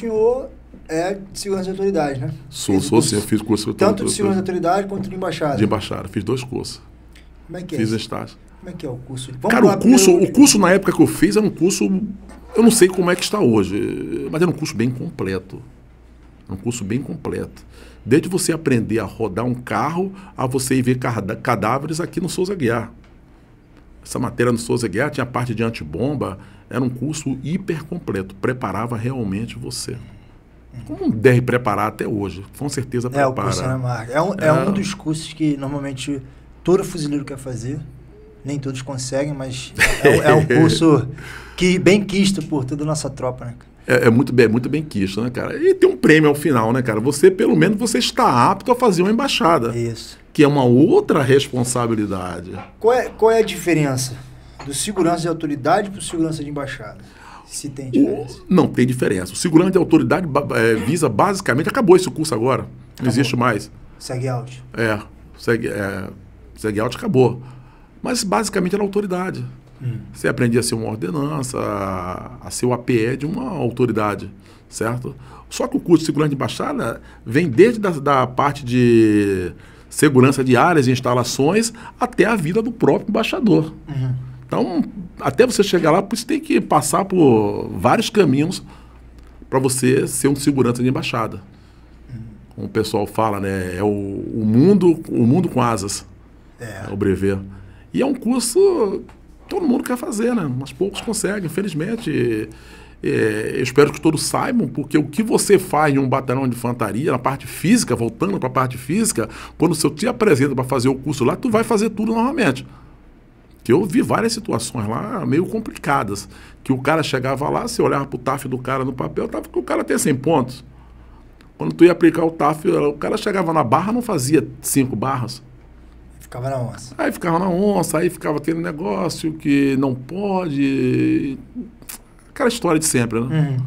senhor é de segurança de autoridade, né? Sou, Fez sou sim, eu fiz curso. Tanto de segurança de autoridade quanto de embaixada. De embaixada, fiz dois cursos. Como é que é? Fiz estágio. Como é que é o curso? Vamos Cara, o curso, o curso na época que eu fiz era um curso, eu não sei como é que está hoje, mas era um curso bem completo. Era um curso bem completo. Desde você aprender a rodar um carro, a você ir ver cadáveres aqui no Souza Guiar essa matéria no Souza Guerra tinha parte de antibomba, era um curso hiper completo, preparava realmente você. Como deve preparar até hoje, com certeza é, prepara. É, o curso na marca. É um, é... é um dos cursos que normalmente todo fuzileiro quer fazer, nem todos conseguem, mas é, é um curso que bem quisto por toda a nossa tropa, né? é, é muito bem, é muito bem quisto, né, cara? E tem um prêmio ao final, né, cara? Você, pelo menos, você está apto a fazer uma embaixada. Isso. Que é uma outra responsabilidade. Qual é, qual é a diferença do segurança de autoridade para o segurança de embaixada? Se tem diferença. O, não tem diferença. O segurança de autoridade é, visa basicamente. Acabou esse curso agora. Acabou. Não existe mais. Segue out. É. Segue, é, segue out acabou. Mas basicamente era autoridade. Hum. Você aprendia a ser uma ordenança, a, ser o APE de uma autoridade, certo? Só que o curso de segurança de embaixada vem desde da, da parte de segurança de áreas e instalações até a vida do próprio embaixador. Uhum. Então, até você chegar lá, você tem que passar por vários caminhos para você ser um segurança de embaixada. Uhum. Como o pessoal fala, né? É o, o mundo, o mundo com asas. É. é o brevê. E é um curso todo mundo quer fazer, né? Mas poucos conseguem, infelizmente. É, eu espero que todos saibam, porque o que você faz em um batalhão de infantaria, na parte física, voltando para a parte física, quando você te apresenta para fazer o curso lá, tu vai fazer tudo novamente. eu vi várias situações lá meio complicadas, que o cara chegava lá, você olhava para o TAF do cara no papel, tava que o cara tem 100 pontos. Quando tu ia aplicar o TAF, o cara chegava na barra, não fazia cinco barras. Ficava na onça. Aí ficava na onça, aí ficava aquele negócio que não pode. Aquela história de sempre, né? Uhum.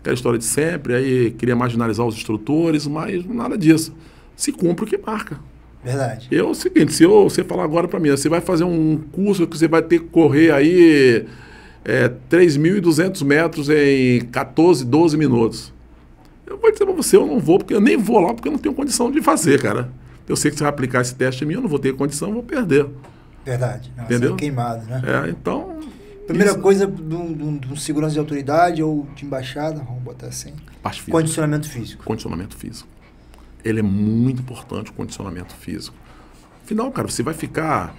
Aquela história de sempre, aí queria marginalizar os instrutores, mas nada disso. Se cumpre o que marca. Verdade. Eu, é o seguinte, se eu, você falar agora para mim, você vai fazer um curso que você vai ter que correr aí é, 3.200 metros em 14, 12 minutos. Eu vou dizer para você, eu não vou, porque eu nem vou lá, porque eu não tenho condição de fazer, cara. Eu sei que se eu aplicar esse teste em mim, eu não vou ter condição, vou perder. Verdade. Não, Entendeu? É queimado, né? É, então. Primeira isso. coisa de um, segurança de autoridade ou de embaixada, vamos botar assim. Parte física. Condicionamento físico. Condicionamento físico. Ele é muito importante, o condicionamento físico. Afinal, cara, você vai ficar.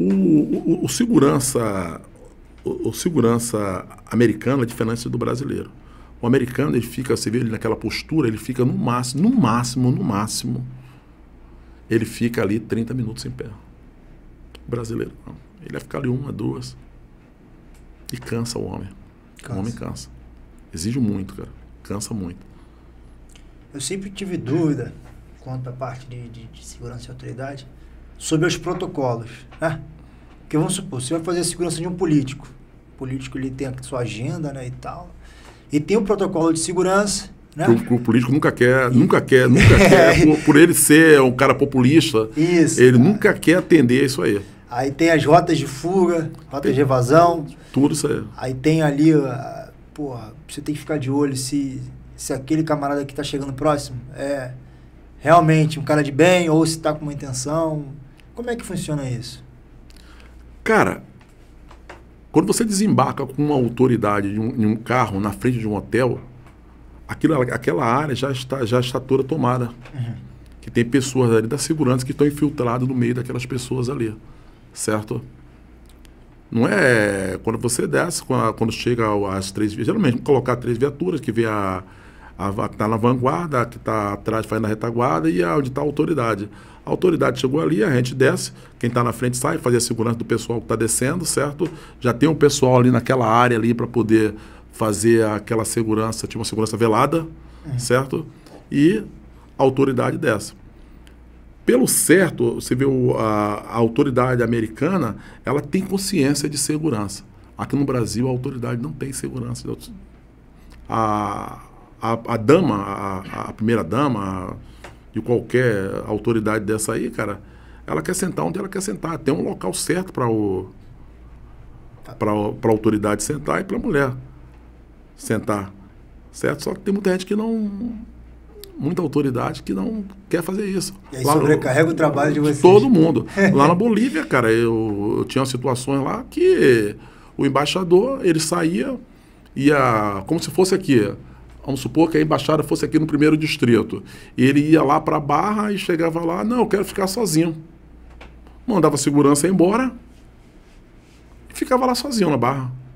O, o, o segurança o, o, segurança americano é diferente do brasileiro. O americano, ele fica, você vê ele naquela postura, ele fica no máximo, no máximo, no máximo, ele fica ali 30 minutos em pé. O brasileiro não. Ele vai ficar ali uma, duas. E cansa o homem. Cansa. O homem cansa. Exige muito, cara. Cansa muito. Eu sempre tive dúvida quanto à parte de, de, de segurança e autoridade sobre os protocolos. Né? Porque vamos supor, você vai fazer a segurança de um político. O político ele tem a sua agenda né, e tal. E tem um protocolo de segurança né? o político nunca quer, nunca quer, nunca é. quer. Por, por, ele ser um cara populista, isso, ele nunca quer atender isso aí. Aí tem as rotas de fuga, rotas tem, de evasão. Tudo isso aí. Aí tem ali, porra, você tem que ficar de olho se, se aquele camarada que está chegando próximo é realmente um cara de bem ou se está com uma intenção. Como é que funciona isso? Cara, quando você desembarca com uma autoridade em um, um, carro na frente de um hotel, aquilo, aquela área já está, já está toda tomada. Uhum. Que tem pessoas ali da segurança que estão infiltradas no meio daquelas pessoas ali. Certo? Não é. Quando você desce, quando chega as três. Geralmente, colocar três viaturas, que vê a, a, a que está na vanguarda, a que está atrás faz na retaguarda e a é onde está a autoridade. A autoridade chegou ali, a gente desce, quem está na frente sai, fazer a segurança do pessoal que está descendo, certo? Já tem um pessoal ali naquela área ali para poder fazer aquela segurança, tinha uma segurança velada, uhum. certo? E autoridade dessa. Pelo certo, você vê o, a, a, autoridade americana, ela tem consciência de segurança. Aqui no Brasil, a autoridade não tem segurança. A, a, a dama, a, a primeira dama, de qualquer autoridade dessa aí, cara, ela quer sentar onde ela quer sentar. Tem um local certo para o para a autoridade sentar e para a mulher sentar, certo? Só que tem muita gente que não muita autoridade que não quer fazer isso. E aí lá sobrecarrega no, o trabalho de vocês. Todo mundo. lá na Bolívia, cara, eu, eu tinha situações lá que o embaixador, ele saía, ia como se fosse aqui. Vamos supor que a embaixada fosse aqui no primeiro distrito. Ele ia lá para a Barra e chegava lá, não, eu quero ficar sozinho. Mandava a segurança embora e ficava lá sozinho na Barra.